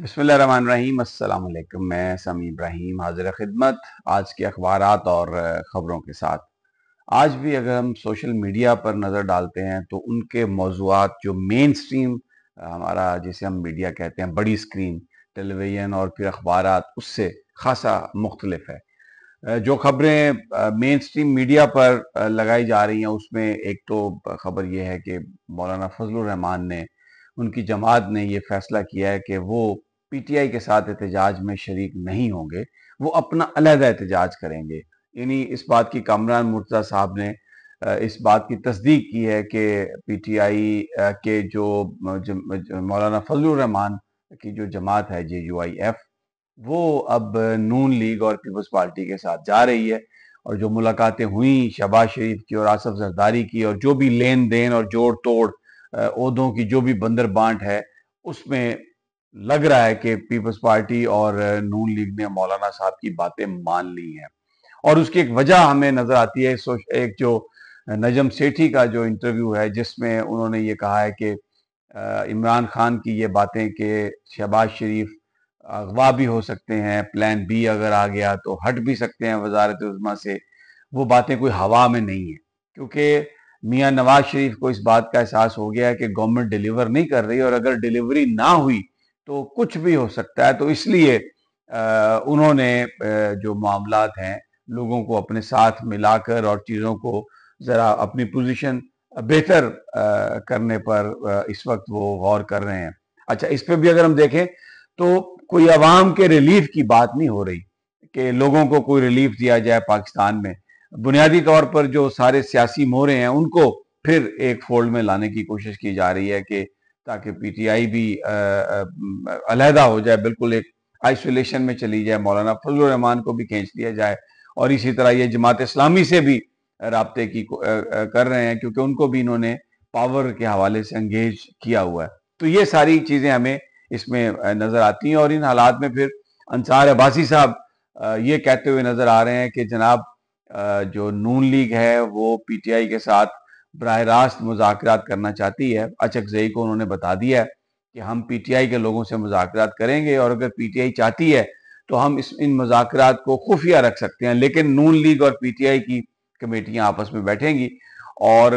बसमीम अल्लाम मैं समी इब्राहिम हाजिर खिदमत आज के अखबार और ख़बरों के साथ आज भी अगर हम सोशल मीडिया पर नज़र डालते हैं तो उनके मौजूद जो मेन स्ट्रीम हमारा जिसे हम मीडिया कहते हैं बड़ी स्क्रीन टेलीविज़न और फिर अखबार उससे खासा मुख्तलफ है जो खबरें मेन स्ट्रीम मीडिया पर लगाई जा रही हैं उसमें एक तो खबर यह है कि मौलाना फजल रहमान ने उनकी जमात ने यह फैसला किया है कि वो पीटीआई के साथ एहतजाज में शरीक नहीं होंगे वो अपना अलग एहतजाज करेंगे यानी इस बात की कामरान मुर्तजा साहब ने इस बात की तस्दीक की है कि पीटीआई के जो, मौलाना फजलान की जो जमात है जे यू आई एफ वो अब नून लीग और पीपल्स पार्टी के साथ जा रही है और जो मुलाकातें हुई शहबाज शरीफ की और आसफ जरदारी की और जो भी लेन देन और जोड़ तोड़ उहदों की जो भी बंदर बांट है उसमें लग रहा है कि पीपल्स पार्टी और नून लीग ने मौलाना साहब की बातें मान ली हैं और उसकी एक वजह हमें नजर आती है एक जो नजम सेठी का जो इंटरव्यू है जिसमें उन्होंने ये कहा है कि इमरान खान की ये बातें कि शहबाज शरीफ अगवा भी हो सकते हैं प्लान बी अगर आ गया तो हट भी सकते हैं वजारत उजमा से वो बातें कोई हवा में नहीं है क्योंकि मियाँ नवाज शरीफ को इस बात का एहसास हो गया है कि गवर्नमेंट डिलीवर नहीं कर रही और अगर डिलीवरी ना हुई तो कुछ भी हो सकता है तो इसलिए उन्होंने जो मामला हैं लोगों को अपने साथ मिलाकर और चीज़ों को ज़रा अपनी पोजीशन बेहतर करने पर इस वक्त वो गौर कर रहे हैं अच्छा इस पर भी अगर हम देखें तो कोई आवाम के रिलीफ की बात नहीं हो रही कि लोगों को कोई रिलीफ दिया जाए पाकिस्तान में बुनियादी तौर पर जो सारे सियासी मोहरे हैं उनको फिर एक फोल्ड में लाने की कोशिश की जा रही है कि ताकि पीटीआई भी अलहदा हो जाए बिल्कुल एक आइसोलेशन में चली जाए मौलाना फजल रहमान को भी खींच लिया जाए और इसी तरह ये जमात इस्लामी से भी रबते की कर रहे हैं क्योंकि उनको भी इन्होंने पावर के हवाले से अंगेज किया हुआ है तो ये सारी चीज़ें हमें इसमें नज़र आती हैं और इन हालात में फिर अंसार अब्बासी साहब ये कहते हुए नज़र आ रहे हैं कि जनाब जो नून लीग है वो पीटीआई के साथ बरह रास्त मुजाकर करना चाहती है अचक जई को उन्होंने बता दिया है कि हम पी टी आई के लोगों से मुजाकर करेंगे और अगर पी टी आई चाहती है तो हम इस इन मुजाकर को खुफिया रख सकते हैं लेकिन नून लीग और पी टी आई की कमेटियाँ आपस में बैठेंगी और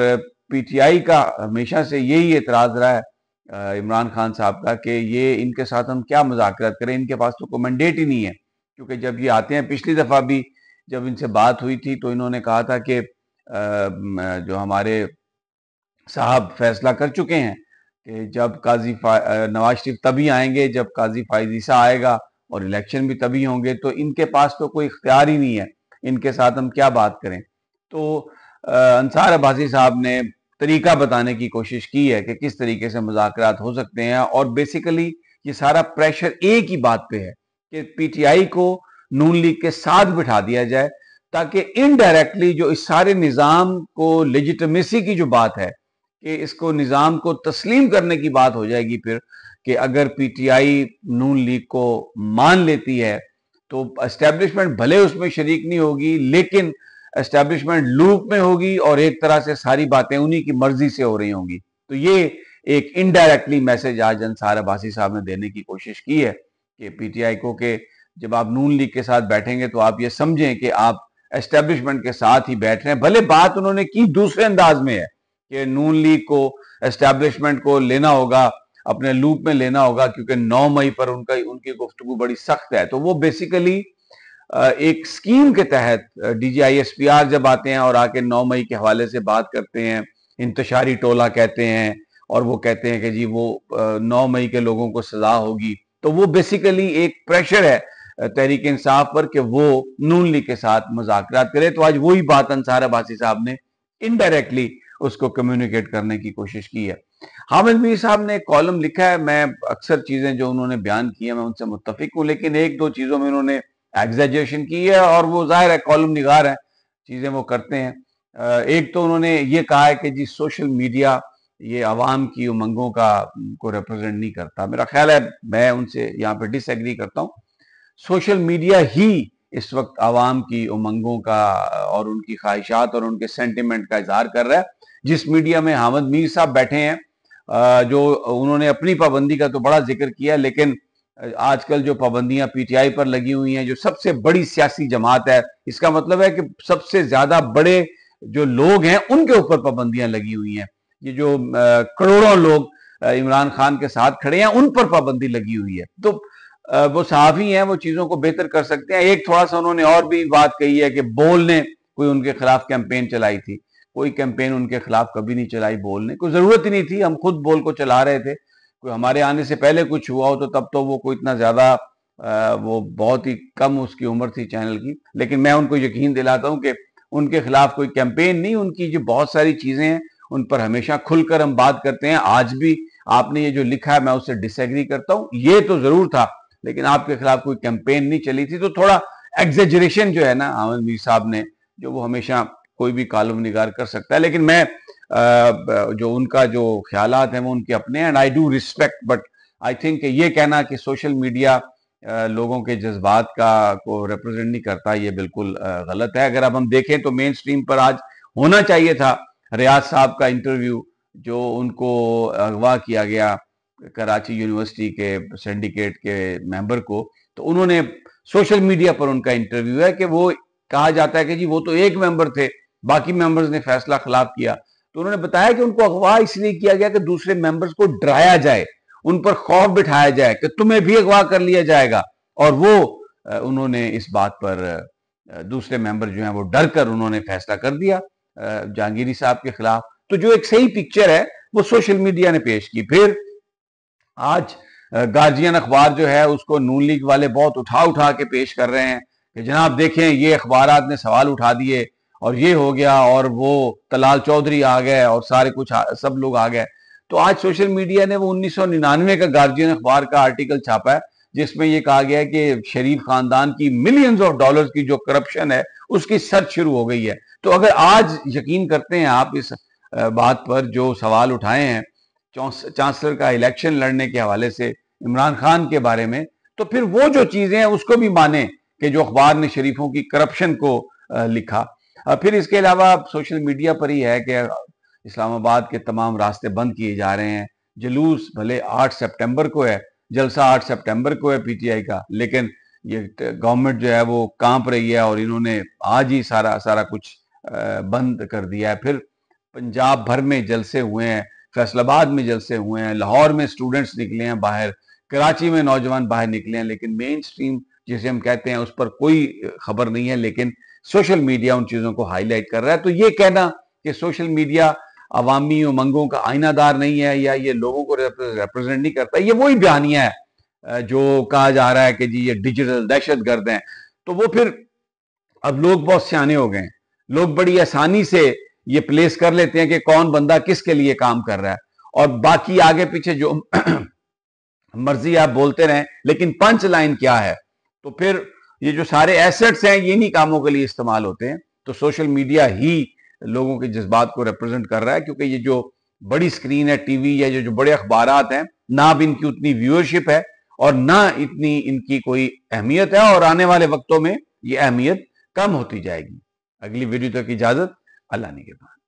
पी टी आई का हमेशा से यही एतराज़ रहा है इमरान खान साहब का कि ये इनके साथ हम क्या मुजाकर करें इनके पास तो कोई मैंडेट ही नहीं है क्योंकि जब ये आते हैं पिछली दफ़ा भी जब इनसे बात हुई थी तो इन्होंने कहा था कि जो हमारे साहब फैसला कर चुके हैं कि जब काजी नवाज शरीफ तभी आएंगे जब काजी फायदीसा आएगा और इलेक्शन भी तभी होंगे तो इनके पास तो कोई इख्तियार ही नहीं है इनके साथ हम क्या बात करें तो अंसार अब्बासी साहब ने तरीका बताने की कोशिश की है कि किस तरीके से मुजाकर हो सकते हैं और बेसिकली ये सारा प्रेशर एक ही बात पे है कि पीटीआई को नून लीग के साथ बिठा दिया जाए ताकि इनडायरेक्टली जो इस सारे निज़ाम को लेजिटमेसी की जो बात है कि इसको निज़ाम को तस्लीम करने की बात हो जाएगी फिर कि अगर पीटीआई नून लीग को मान लेती है तो इस्टेब्लिशमेंट भले उसमें शरीक नहीं होगी लेकिन इस्टेब्लिशमेंट लूप में होगी और एक तरह से सारी बातें उन्हीं की मर्जी से हो रही होंगी तो ये एक इनडायरेक्टली मैसेज आज अंसार अबासी साहब ने देने की कोशिश की है कि पीटीआई को के जब आप नून लीग के साथ बैठेंगे तो आप ये समझें कि आप एस्टेब्लिशमेंट के साथ ही बैठ रहे हैं भले बात उन्होंने की दूसरे अंदाज में है कि नून लीग को एस्टेब्लिशमेंट को लेना होगा अपने लूप में लेना होगा क्योंकि 9 मई पर उनका उनकी गुफ्तु बड़ी सख्त है तो वो बेसिकली एक स्कीम के तहत डीजीआईएसपीआर जब आते हैं और आके 9 मई के हवाले से बात करते हैं इंतशारी टोला कहते हैं और वो कहते हैं कि जी वो 9 मई के लोगों को सजा होगी तो वो बेसिकली एक प्रेशर है तहरीक इंसाफ पर कि वो नून लीग के साथ मुजाकरात करे तो आज वही बात अंसार अबासी साहब ने इनडायरेक्टली उसको कम्युनिकेट करने की कोशिश की है हामिद मीर साहब ने एक कॉलम लिखा है मैं अक्सर चीज़ें जो उन्होंने बयान की है मैं उनसे मुतफिक हूँ लेकिन एक दो चीज़ों में उन्होंने एग्जेजेशन की है और वो जाहिर है कॉलम निगार है चीज़ें वो करते हैं एक तो उन्होंने ये कहा है कि जी सोशल मीडिया ये आवाम की उमंगों का को रिप्रेजेंट नहीं करता मेरा ख्याल है मैं उनसे यहाँ पे डिसएग्री करता हूँ सोशल मीडिया ही इस वक्त आवाम की उमंगों का और उनकी ख्वाहिशात और उनके सेंटिमेंट का इजहार कर रहा है जिस मीडिया में हामद मीर साहब बैठे हैं जो उन्होंने अपनी पाबंदी का तो बड़ा जिक्र किया लेकिन आजकल जो पाबंदियां पीटीआई पर लगी हुई हैं जो सबसे बड़ी सियासी जमात है इसका मतलब है कि सबसे ज्यादा बड़े जो लोग हैं उनके ऊपर पाबंदियां लगी हुई हैं ये जो करोड़ों लोग इमरान खान के साथ खड़े हैं उन पर पाबंदी लगी हुई है तो वो सहाफ़ी हैं वो चीज़ों को बेहतर कर सकते हैं एक थोड़ा सा उन्होंने और भी बात कही है कि बोल ने कोई उनके खिलाफ कैंपेन चलाई थी कोई कैंपेन उनके खिलाफ कभी नहीं चलाई बोल ने कोई ज़रूरत ही नहीं थी हम खुद बोल को चला रहे थे कोई हमारे आने से पहले कुछ हुआ हो तो तब तो वो कोई इतना ज़्यादा वो बहुत ही कम उसकी उम्र थी चैनल की लेकिन मैं उनको यकीन दिलाता हूँ कि उनके खिलाफ कोई कैंपेन नहीं उनकी जो बहुत सारी चीज़ें हैं उन पर हमेशा खुलकर हम बात करते हैं आज भी आपने ये जो लिखा है मैं उससे डिसएग्री करता हूँ ये तो ज़रूर था लेकिन आपके खिलाफ कोई कैंपेन नहीं चली थी तो थोड़ा एग्जेजरेशन जो है ना आमिर मीर साहब ने जो वो हमेशा कोई भी कालम निगार कर सकता है लेकिन मैं जो उनका जो ख्याल हैं वो उनके अपने and I do respect but I think ये कहना कि सोशल मीडिया लोगों के जज्बात का को रिप्रेजेंट नहीं करता ये बिल्कुल गलत है अगर अब हम देखें तो मेन स्ट्रीम पर आज होना चाहिए था रियाज साहब का इंटरव्यू जो उनको अगवा किया गया कराची यूनिवर्सिटी के सिंडिकेट के मेंबर को तो उन्होंने सोशल मीडिया पर उनका इंटरव्यू है कि वो कहा जाता है कि जी वो तो एक मेंबर थे बाकी मेंबर्स ने फैसला खिलाफ किया तो उन्होंने बताया कि उनको अगवा इसलिए किया गया कि दूसरे मेंबर्स को डराया जाए उन पर खौफ बिठाया जाए कि तुम्हें भी अगवा कर लिया जाएगा और वो उन्होंने इस बात पर दूसरे मेंबर जो है वो डर कर उन्होंने फैसला कर दिया जहांगीरी साहब के खिलाफ तो जो एक सही पिक्चर है वो सोशल मीडिया ने पेश की फिर आज गार्जियन अखबार जो है उसको नून लीग वाले बहुत उठा उठा के पेश कर रहे हैं कि जनाब देखें ये अखबार ने सवाल उठा दिए और ये हो गया और वो तलाल चौधरी आ गए और सारे कुछ सब लोग आ गए तो आज सोशल मीडिया ने वो उन्नीस सौ निन्यानवे का गार्जियन अखबार का आर्टिकल छापा है जिसमें यह कहा गया है कि शरीफ खानदान की मिलियंस ऑफ डॉलर की जो करप्शन है उसकी सर्च शुरू हो गई है तो अगर आज यकीन करते हैं आप इस बात पर जो सवाल उठाए हैं चांसलर का इलेक्शन लड़ने के हवाले से इमरान खान के बारे में तो फिर वो जो चीज़ें हैं उसको भी माने कि जो अखबार ने शरीफों की करप्शन को लिखा फिर इसके अलावा सोशल मीडिया पर ही है कि इस्लामाबाद के तमाम रास्ते बंद किए जा रहे हैं जुलूस भले आठ सितंबर को है जलसा आठ सितंबर को है पीटीआई का लेकिन ये गवर्नमेंट जो है वो कांप रही है और इन्होंने आज ही सारा सारा कुछ बंद कर दिया है फिर पंजाब भर में जलसे हुए हैं फैसलाबाद में जलसे हुए हैं लाहौर में स्टूडेंट्स निकले हैं बाहर कराची में नौजवान बाहर निकले हैं लेकिन मेन स्ट्रीम जिसे हम कहते हैं उस पर कोई खबर नहीं है लेकिन सोशल मीडिया उन चीज़ों को हाईलाइट कर रहा है तो ये कहना कि सोशल मीडिया अवामी उमंगों का आईनादार नहीं है या ये लोगों को रिप्रेजेंट नहीं करता ये वही बयानिया है जो कहा जा रहा है कि जी ये डिजिटल दहशत गर्द हैं तो वो फिर अब लोग बहुत सियाने हो गए लोग बड़ी आसानी से ये प्लेस कर लेते हैं कि कौन बंदा किसके लिए काम कर रहा है और बाकी आगे पीछे जो मर्जी आप बोलते रहें लेकिन पंच लाइन क्या है तो फिर ये जो सारे एसेट्स हैं ये इन्हीं कामों के लिए इस्तेमाल होते हैं तो सोशल मीडिया ही लोगों के जज्बात को रिप्रेजेंट कर रहा है क्योंकि ये जो बड़ी स्क्रीन है टीवी या जो, जो बड़े अखबार हैं ना अब इनकी उतनी व्यूअरशिप है और ना इतनी इनकी कोई अहमियत है और आने वाले वक्तों में ये अहमियत कम होती जाएगी अगली वीडियो तक इजाजत अल्लाह ने के बाद